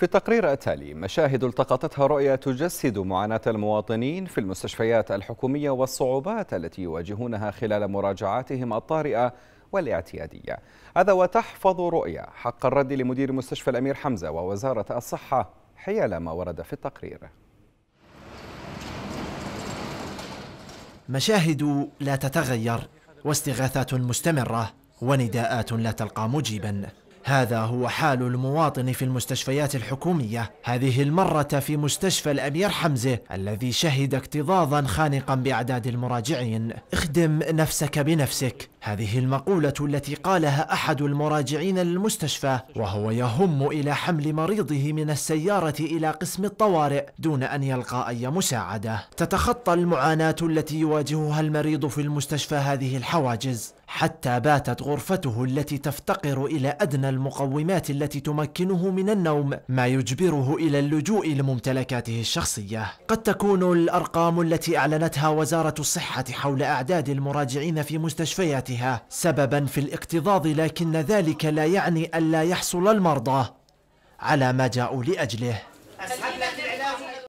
في التقرير التالي مشاهد التقطتها رؤية تجسد معاناة المواطنين في المستشفيات الحكومية والصعوبات التي يواجهونها خلال مراجعاتهم الطارئة والاعتيادية هذا وتحفظ رؤية حق الرد لمدير مستشفى الأمير حمزة ووزارة الصحة حيال ما ورد في التقرير مشاهد لا تتغير واستغاثات مستمرة ونداءات لا تلقى مجيبا هذا هو حال المواطن في المستشفيات الحكومية هذه المرة في مستشفى الأمير حمزة الذي شهد اكتظاظا خانقا بأعداد المراجعين اخدم نفسك بنفسك هذه المقولة التي قالها أحد المراجعين للمستشفى وهو يهم إلى حمل مريضه من السيارة إلى قسم الطوارئ دون أن يلقى أي مساعدة تتخطى المعاناة التي يواجهها المريض في المستشفى هذه الحواجز حتى باتت غرفته التي تفتقر الى ادنى المقومات التي تمكنه من النوم ما يجبره الى اللجوء لممتلكاته الشخصيه قد تكون الارقام التي اعلنتها وزاره الصحه حول اعداد المراجعين في مستشفياتها سببا في الاكتظاظ لكن ذلك لا يعني الا يحصل المرضى على ما جاءوا لاجله